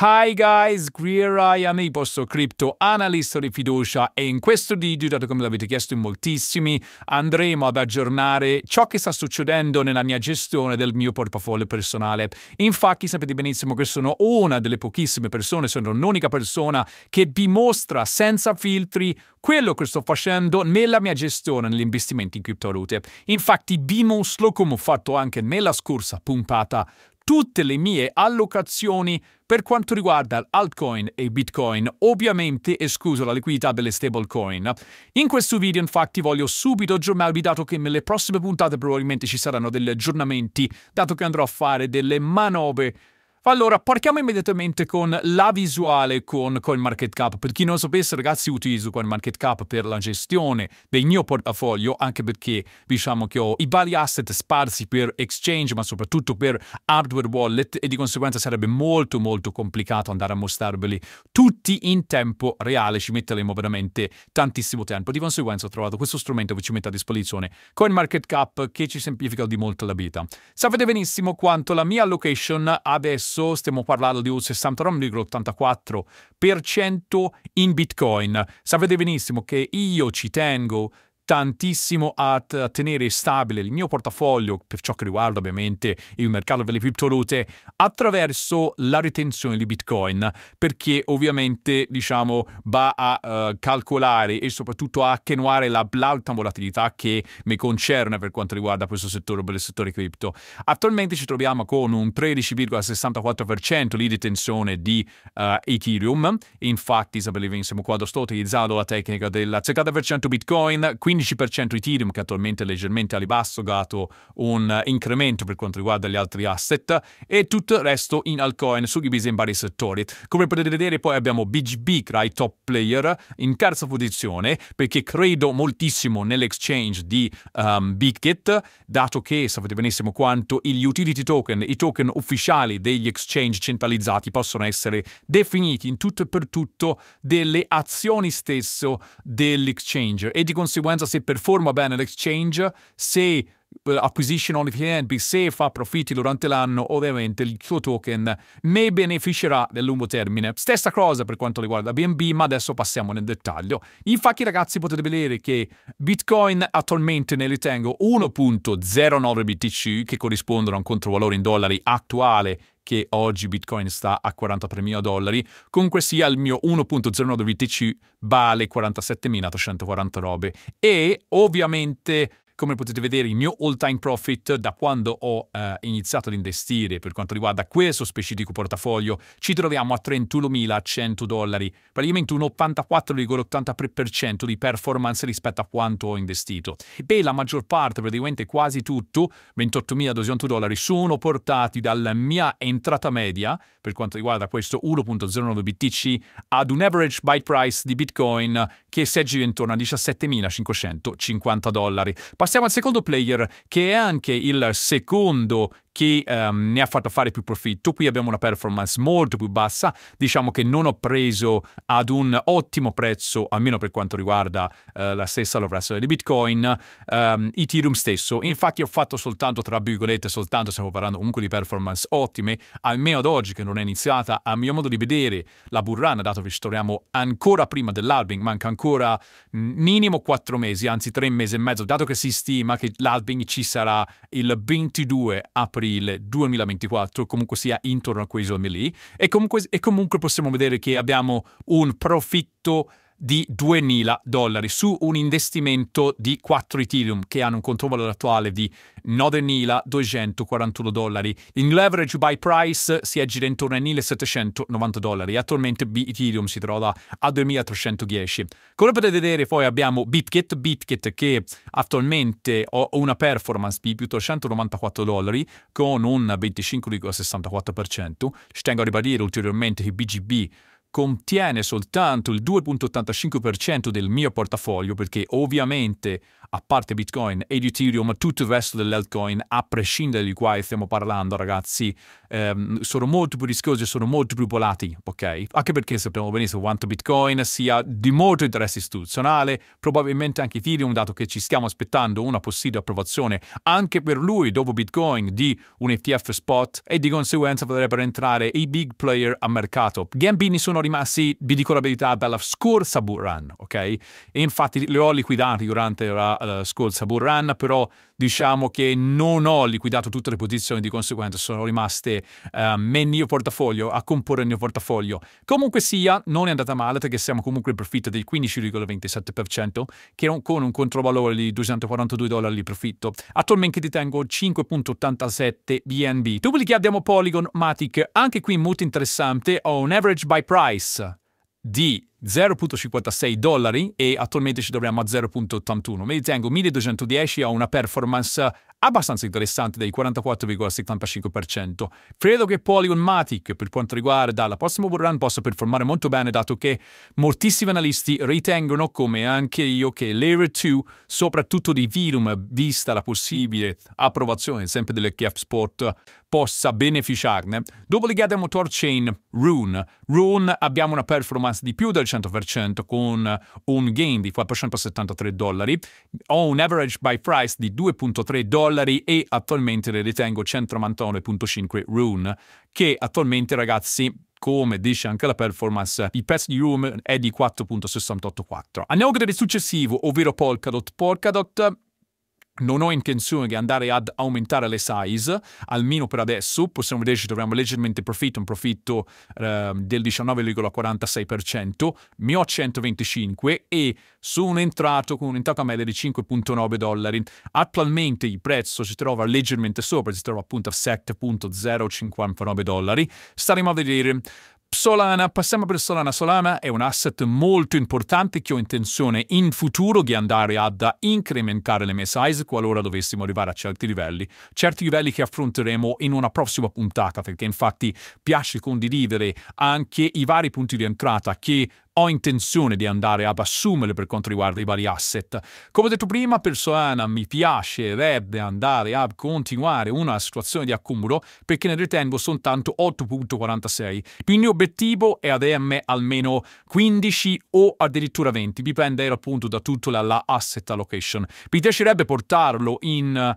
Hi guys, Greer I am vostro Crypto, analista di fiducia e in questo video, dato che me l'avete chiesto in moltissimi, andremo ad aggiornare ciò che sta succedendo nella mia gestione del mio portafoglio personale. Infatti sapete benissimo che sono una delle pochissime persone, sono l'unica persona che vi mostra senza filtri quello che sto facendo nella mia gestione negli investimenti in criptovalute. Infatti vi mostro, come ho fatto anche nella scorsa puntata tutte le mie allocazioni per quanto riguarda altcoin e bitcoin, ovviamente escluso la liquidità delle stablecoin. In questo video infatti voglio subito aggiornarvi dato che nelle prossime puntate probabilmente ci saranno degli aggiornamenti, dato che andrò a fare delle manovre allora, partiamo immediatamente con la visuale con CoinMarketCap. Per chi non sapesse, ragazzi, utilizzo CoinMarketCap per la gestione del mio portafoglio, anche perché diciamo che ho i vari asset sparsi per exchange, ma soprattutto per hardware wallet e di conseguenza sarebbe molto molto complicato andare a mostrarveli tutti in tempo reale, ci metteremo veramente tantissimo tempo. Di conseguenza ho trovato questo strumento che ci mette a disposizione CoinMarketCap che ci semplifica di molto la vita. Sapete benissimo quanto la mia allocation adesso adesso stiamo parlando di un 69,84% in Bitcoin. Sapete benissimo che io ci tengo tantissimo a, t- a, tenere stabile il mio portafoglio per ciò che riguarda ovviamente il mercato delle criptovalute attraverso la ritenzione di Bitcoin perché ovviamente diciamo va a uh, calcolare e soprattutto a attenuare la, l'alta volatilità che mi concerne per quanto riguarda questo settore per il settore cripto. Attualmente ci troviamo con un 13,64% di ritenzione di uh, Ethereum, infatti sapete siamo qua sto utilizzando la tecnica del 70% Bitcoin, quindi 15% Ethereum che attualmente è leggermente a ribasso dato un eh, incremento per quanto riguarda gli altri asset e tutto il resto in altcoin su Gibisa in vari settori. Come potete vedere poi abbiamo BGB tra i top player in terza posizione perché credo moltissimo nell'exchange di um, BitGet dato che sapete benissimo quanto gli utility token, i token ufficiali degli exchange centralizzati possono essere definiti in tutto e per tutto delle azioni stesso dell'exchange e di conseguenza se performa bene l'exchange, se eh, acquisisce nuovi hand, se fa profitti durante l'anno, ovviamente il suo token ne beneficerà nel lungo termine. Stessa cosa per quanto riguarda BNB, ma adesso passiamo nel dettaglio. Infatti ragazzi potete vedere che Bitcoin attualmente ne ritengo 1.09 BTC, che corrispondono a un controvalore in dollari attuale che oggi Bitcoin sta a 43.000 dollari, comunque sia il mio 1.09 BTC vale robe. e ovviamente come potete vedere il mio all-time profit da quando ho eh, iniziato ad investire per quanto riguarda questo specifico portafoglio ci troviamo a 31.100 dollari, praticamente un 84,83% di performance rispetto a quanto ho investito. E la maggior parte, praticamente quasi tutto, 28.200 dollari, sono portati dalla mia entrata media per quanto riguarda questo 1.09 BTC ad un average buy price di Bitcoin che si aggira intorno a 17.550 dollari. Passiamo al secondo player, che è anche il secondo che um, ne ha fatto fare più profitto. Qui abbiamo una performance molto più bassa. Diciamo che non ho preso ad un ottimo prezzo, almeno per quanto riguarda uh, la stessa lavorazione di Bitcoin, um, Ethereum stesso. Infatti ho fatto soltanto, tra virgolette, soltanto, stiamo parlando comunque di performance ottime, almeno ad oggi che non è iniziata, a mio modo di vedere, la burrana, dato che ci troviamo ancora prima dell'albing, manca ancora mm, minimo quattro mesi, anzi tre mesi e mezzo, dato che si stima che l'Albing ci sarà il 22 aprile 2024, comunque sia intorno a quei giorni lì, e comunque, e comunque possiamo vedere che abbiamo un profitto di 2.000 dollari su un investimento di 4 Ethereum che hanno un controvalore attuale di 9.241 dollari. In leverage by price si aggira intorno ai 1.790 dollari. Attualmente Ethereum si trova a 2.310. Come potete vedere poi abbiamo Bitkit, Bitkit che attualmente ha una performance di più 394 dollari con un 25,64%. Ci tengo a ribadire ulteriormente che BGB contiene soltanto il 2.85% del mio portafoglio perché ovviamente a parte Bitcoin ed Ethereum tutto il resto dell'altcoin a prescindere di quale stiamo parlando ragazzi ehm, sono molto più rischiosi e sono molto più volati ok anche perché sappiamo benissimo quanto Bitcoin sia di molto interesse istituzionale probabilmente anche Ethereum dato che ci stiamo aspettando una possibile approvazione anche per lui dopo Bitcoin di un ETF spot e di conseguenza potrebbero entrare i big player a mercato gambini sono sono rimasti, vi dico la verità, dalla scorsa bull run, ok? E infatti li ho liquidati durante la uh, scorsa bull run, però diciamo che non ho liquidato tutte le posizioni, di conseguenza sono rimaste uh, nel mio portafoglio, a comporre il mio portafoglio. Comunque sia, non è andata male perché siamo comunque in profitto del 15,27%, che è un, con un controvalore di 242 dollari di profitto. Attualmente detengo 5.87 BNB. Dopodiché abbiamo Polygon Matic, anche qui molto interessante, ho un average by price Paisa de 0.56 dollari e attualmente ci troviamo a 0.81. Mi ritengo 1210 ha una performance abbastanza interessante del 44,75%. Credo che Polygon Matic per quanto riguarda la prossima bull run possa performare molto bene dato che moltissimi analisti ritengono come anche io che Layer 2 soprattutto di Virum vista la possibile approvazione sempre delle KF Sport possa beneficiarne. Dopodiché abbiamo Torchain Rune. Rune abbiamo una performance di più del 100% con un gain di 473 dollari, ho un average by price di 2.3 dollari e attualmente le ritengo 199.5 rune, che attualmente ragazzi come dice anche la performance, il prezzo di Room è di 4.684. Andiamo a vedere il successivo, ovvero Polkadot. Polkadot non ho intenzione di andare ad aumentare le size, almeno per adesso, possiamo vedere ci troviamo leggermente profitto, un profitto eh, del 19,46%, mi ho 125 e sono entrato con un'entrata media di 5,9 dollari. Attualmente il prezzo si trova leggermente sopra, si trova appunto a 7,059 dollari. Staremo a vedere. Solana, passiamo per Solana. Solana è un asset molto importante che ho intenzione in futuro di andare ad incrementare le mie size qualora dovessimo arrivare a certi livelli, certi livelli che affronteremo in una prossima puntata, perché infatti piace condividere anche i vari punti di entrata che ho intenzione di andare ad assumere per quanto riguarda i vari asset. Come ho detto prima, per Solana mi piacerebbe andare a continuare una situazione di accumulo perché ne ritengo soltanto 8.46. Quindi mio obiettivo è EM almeno 15 o addirittura 20, dipende appunto da tutta la, la asset allocation. Mi piacerebbe portarlo in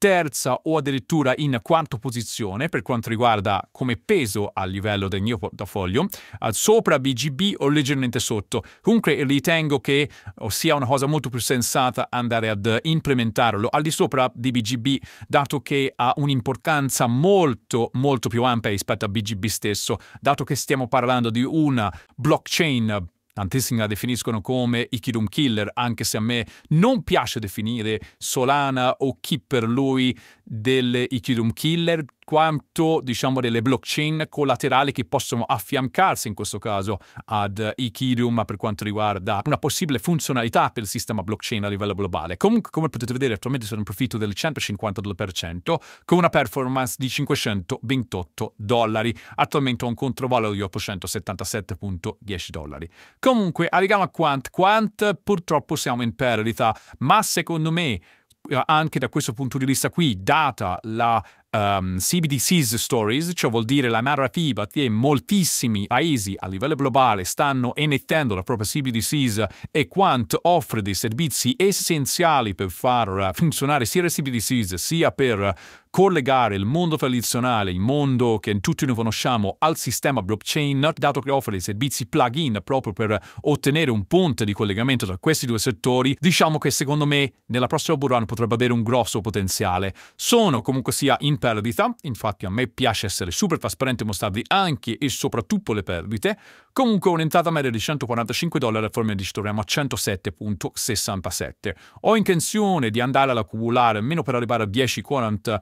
terza o addirittura in quarta posizione per quanto riguarda come peso a livello del mio portafoglio, sopra BGB o leggermente sotto. Comunque ritengo che sia una cosa molto più sensata andare ad implementarlo al di sopra di BGB, dato che ha un'importanza molto molto più ampia rispetto a BGB stesso, dato che stiamo parlando di una blockchain Tantissimi la definiscono come i Kidum Killer, anche se a me non piace definire Solana o chi per lui delle Ikidum Killer, quanto diciamo delle blockchain collaterali che possono affiancarsi in questo caso ad Ethereum per quanto riguarda una possibile funzionalità per il sistema blockchain a livello globale. Comunque come potete vedere attualmente sono un profitto del 152% con una performance di 528 dollari. Attualmente ho un controvalore di 877.10 dollari. Comunque arriviamo a Quant. Quant purtroppo siamo in perdita ma secondo me eh, anche da questo punto di vista qui, data la um, ehm, CBDCs Stories, cioè vuol dire la narrativa che moltissimi paesi a livello globale stanno emettendo la propria CBDCs e quanto offre dei servizi essenziali per far funzionare sia le CBDCs sia per collegare il mondo tradizionale, il mondo che tutti noi conosciamo, al sistema blockchain, dato che offre dei servizi plugin proprio per ottenere un ponte di collegamento tra questi due settori, diciamo che secondo me nella prossima Buran potrebbe avere un grosso potenziale. Sono comunque sia in perdita, infatti a me piace essere super trasparente e mostrarvi anche e soprattutto le perdite, comunque un'entrata media di 145 dollari al forno di troviamo a 107.67. Ho intenzione di andare ad accumulare almeno per arrivare a 10,40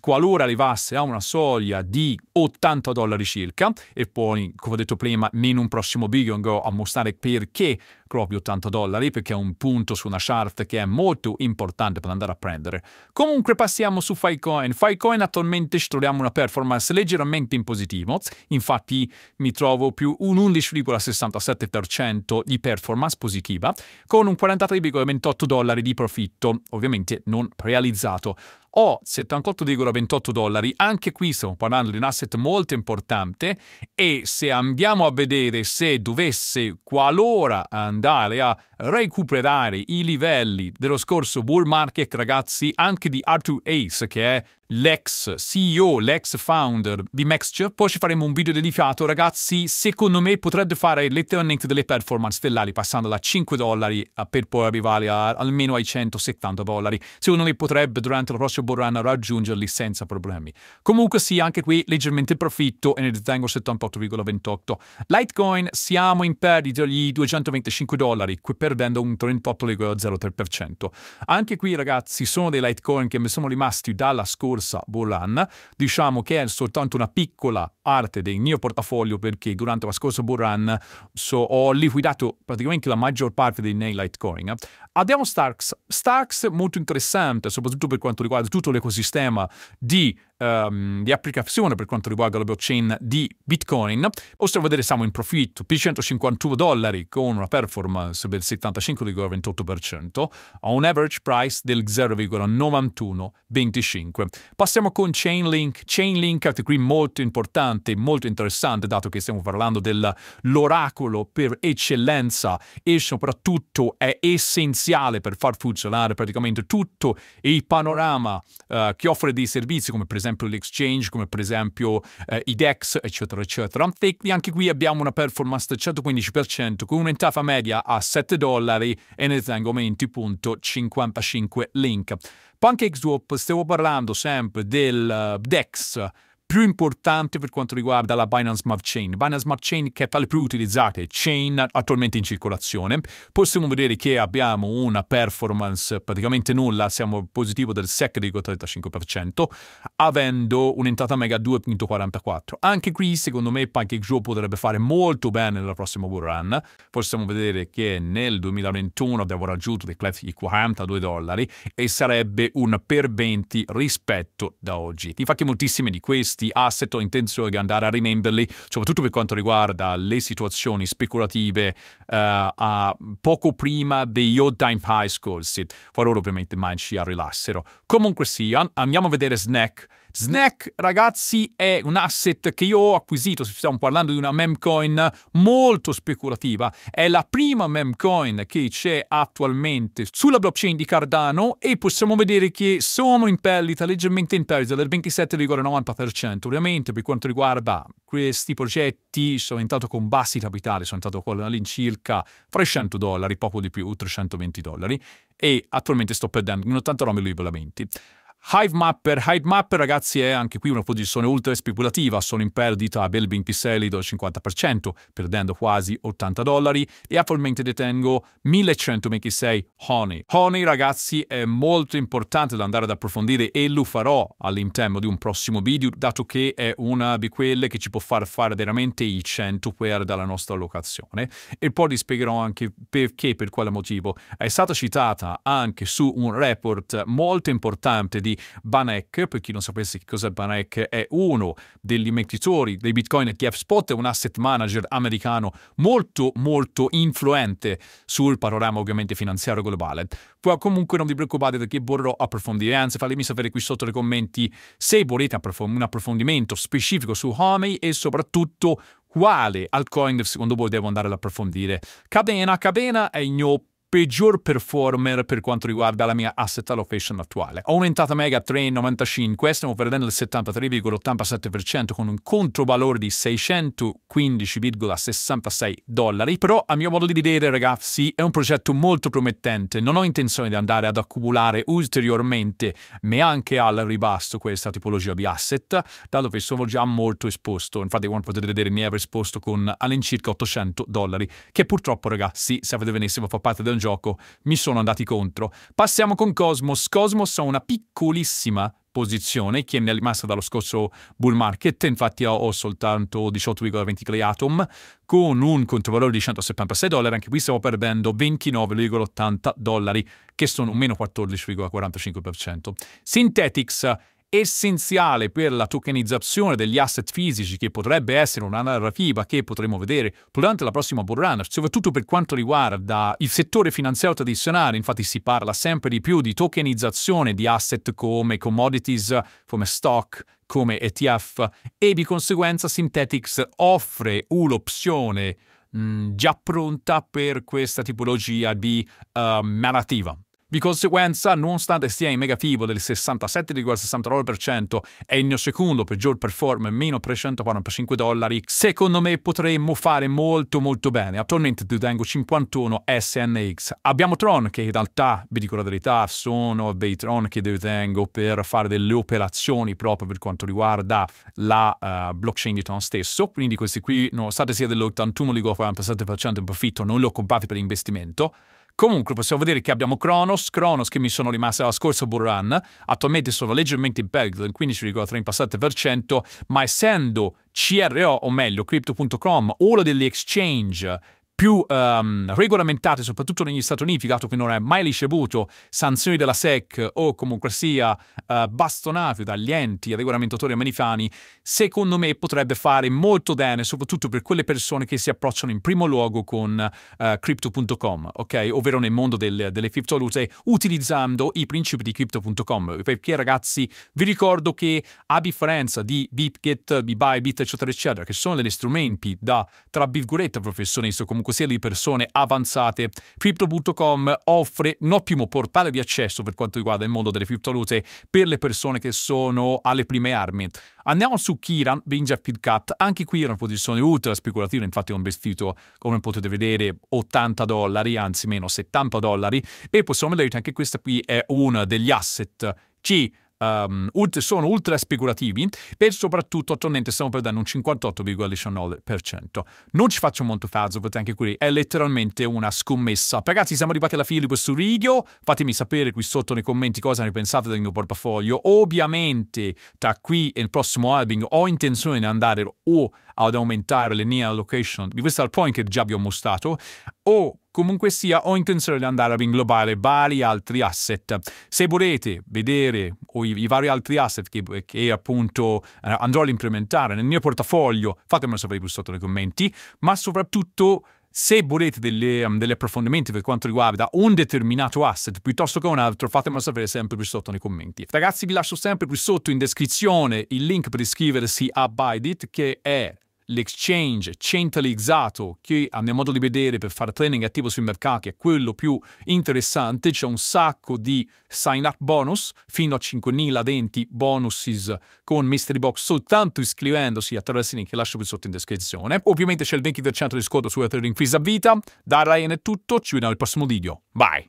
qualora arrivasse a una soglia di 80 dollari circa, e poi, come ho detto prima, in un prossimo video andrò a mostrare perché proprio 80 dollari, perché è un punto su una chart che è molto importante per andare a prendere. Comunque passiamo su Filecoin. Filecoin attualmente ci troviamo una performance leggermente in positivo, infatti mi trovo più un 11,67% di performance positiva, con un 43,28 dollari di profitto, ovviamente non realizzato o 78,28 dollari. Anche qui stiamo parlando di un asset molto importante e se andiamo a vedere se dovesse qualora andare a recuperare i livelli dello scorso bull market, ragazzi, anche di R2 Ace, che è l'ex CEO, l'ex founder di Maxture, poi ci faremo un video dedicato, ragazzi, secondo me potrebbe fare letteralmente delle performance stellari passando da 5 dollari per poi arrivare a, almeno ai 170 dollari, secondo me potrebbe durante la prossima run raggiungerli senza problemi. Comunque sì, anche qui leggermente profitto e ne detengo 78,28. Litecoin siamo in perdita di 225 dollari, qui perdendo un 38,03%. Anche qui ragazzi sono dei Litecoin che mi sono rimasti dalla scorsa borsa Bolan, diciamo che è soltanto una piccola parte del mio portafoglio perché durante la scorsa bull run so, ho liquidato praticamente la maggior parte dei miei Litecoin. Abbiamo Starks. Starks molto interessante, soprattutto per quanto riguarda tutto l'ecosistema di, um, di, applicazione per quanto riguarda la blockchain di Bitcoin. Possiamo vedere siamo in profitto, P151 dollari con una performance del 75,28%, a un average price del 0,9125. Passiamo con Chainlink. Chainlink, è qui molto importante importante, molto interessante, dato che stiamo parlando dell'oracolo per eccellenza e soprattutto è essenziale per far funzionare praticamente tutto il panorama eh, che offre dei servizi, come per esempio l'exchange, come per esempio eh, i DEX, eccetera, eccetera. E anche qui abbiamo una performance del 115%, con un'entrata media a 7 dollari e ne tengo 20.55 link. PancakeSwap, stiamo parlando sempre del eh, DEX più importante per quanto riguarda la Binance Smart Chain. Binance Smart Chain che è tra le più utilizzate chain attualmente in circolazione. Possiamo vedere che abbiamo una performance praticamente nulla, siamo positivo del 7,35%, avendo un'entrata mega 2,44. Anche qui, secondo me, Pancake Joe potrebbe fare molto bene nella prossima bull run. Possiamo vedere che nel 2021 abbiamo raggiunto dei clef di 42 dollari e sarebbe un per 20 rispetto da oggi. Infatti moltissime di queste questi asset ho intenzione di andare a rimenderli, soprattutto per quanto riguarda le situazioni speculative uh, poco prima degli old time high school, se qualora ovviamente mai ci arrivassero. Comunque sia, andiamo a vedere Snack Snack, ragazzi, è un asset che io ho acquisito, stiamo parlando di una memcoin molto speculativa, è la prima memcoin che c'è attualmente sulla blockchain di Cardano e possiamo vedere che sono in perdita, leggermente in perdita del 27,90%, ovviamente per quanto riguarda questi progetti sono entrato con bassi capitali, sono entrato con all'incirca 300 dollari, poco di più, 320 dollari, e attualmente sto perdendo 89 un 89,20. Hive Mapper, Hive Mapper ragazzi è anche qui una posizione ultra speculativa, sono in perdita a Belbin Piselli del 50%, perdendo quasi 80 dollari e attualmente detengo 1126 Honey. Honey ragazzi è molto importante da andare ad approfondire e lo farò all'interno di un prossimo video, dato che è una di quelle che ci può far fare veramente i 100 per dalla nostra locazione e poi vi spiegherò anche perché, per quale motivo. È stata citata anche su un report molto importante di Banek, Per chi non sapesse che cos'è Banek, è uno degli investitori dei Bitcoin che HFSpot è un asset manager americano molto molto influente sul panorama ovviamente finanziario globale. Poi comunque non vi preoccupate perché vorrò approfondire, anzi fatemi sapere qui sotto nei commenti se volete un approfondimento specifico su Homey e soprattutto quale altcoin secondo voi devo andare ad approfondire. Cadena, cadena è il mio peggior performer per quanto riguarda la mia asset allocation attuale. Ho un'entrata mega 3,95, stiamo perdendo il 73,87% con un controvalore di 615,66 dollari, però a mio modo di vedere ragazzi è un progetto molto promettente, non ho intenzione di andare ad accumulare ulteriormente neanche al ribasso questa tipologia di asset, dato che sono già molto esposto, infatti come potete vedere mi ero esposto con all'incirca 800 dollari, che purtroppo ragazzi se avete benissimo fa parte del in gioco, mi sono andati contro. Passiamo con Cosmos. Cosmos ha una piccolissima posizione che mi è rimasta dallo scorso bull market, infatti ho, soltanto 18,23 Atom, con un controvalore di 176 dollari, anche qui stiamo perdendo 29,80 dollari, che sono meno 14,45%. Synthetics essenziale per la tokenizzazione degli asset fisici, che potrebbe essere una narrativa che potremo vedere durante la prossima bull soprattutto per quanto riguarda il settore finanziario tradizionale, infatti si parla sempre di più di tokenizzazione di asset come commodities, come stock, come ETF e di conseguenza Synthetics offre un'opzione già pronta per questa tipologia di uh, narrativa. Di conseguenza, nonostante sia in mega FIBO del 67,69% e il mio secondo peggior performer meno 345 dollari, secondo me potremmo fare molto molto bene. Attualmente detengo 51 SNX. Abbiamo Tron che in realtà, vi dico la verità, sono dei Tron che detengo per fare delle operazioni proprio per quanto riguarda la uh, blockchain di Tron stesso. Quindi questi qui, nonostante sia dell'81,47% in profitto, non li ho comprati per investimento. Comunque possiamo vedere che abbiamo Kronos, Kronos che mi sono rimaste alla scorsa bullrun, attualmente sono leggermente in perdita del 15,37%, ma essendo CRO, o meglio crypto.com, uno degli exchange più um, regolamentate, soprattutto negli Stati Uniti, dato che non ha mai ricevuto sanzioni della SEC o comunque sia uh, eh, bastonate dagli enti regolamentatori americani, secondo me potrebbe fare molto bene, soprattutto per quelle persone che si approcciano in primo luogo con uh, eh, crypto.com, okay? ovvero nel mondo del, delle criptovalute, utilizzando i principi di crypto.com. Perché ragazzi, vi ricordo che a differenza di Bitget, di Bybit, eccetera, eccetera, che sono degli strumenti da, tra virgolette, professionisti comunque comunque sia di persone avanzate. Crypto.com offre un ottimo portale di accesso per quanto riguarda il mondo delle criptovalute per le persone che sono alle prime armi. Andiamo su Kiran, Binja Cut. anche qui è una posizione ultra speculativa, infatti è un vestito, come potete vedere, 80 dollari, anzi meno 70 dollari, e possiamo vedere che anche questa qui è uno degli asset C um, sono ultra speculativi e soprattutto attualmente stiamo perdendo un 58,19%. Non ci faccio molto caso perché anche qui è letteralmente una scommessa. Ragazzi siamo arrivati alla fine di questo video, fatemi sapere qui sotto nei commenti cosa ne pensate del mio portafoglio. Ovviamente tra qui e il prossimo halving ho intenzione di andare o... Oh, ad aumentare le mie allocation di questa point che già vi ho mostrato, o comunque sia ho intenzione di andare a inglobare vari altri asset. Se volete vedere i, i vari altri asset che, che appunto eh, andrò ad implementare nel mio portafoglio, fatemelo sapere qui sotto nei commenti, ma soprattutto... Se volete delle, um, degli approfondimenti per quanto riguarda un determinato asset piuttosto che un altro, fatemelo sapere sempre qui sotto nei commenti. Ragazzi, vi lascio sempre qui sotto in descrizione il link per iscriversi a Bydit, che è l'exchange centralizzato che a mio modo di vedere per fare trading attivo sui mercati è quello più interessante, c'è un sacco di sign up bonus fino a 5.020 bonuses con Mystery Box soltanto iscrivendosi attraverso il link che lascio qui sotto in descrizione. Ovviamente c'è il 20% di sconto sulla trading quiz a vita. Da Ryan è tutto, ci vediamo al prossimo video. Bye!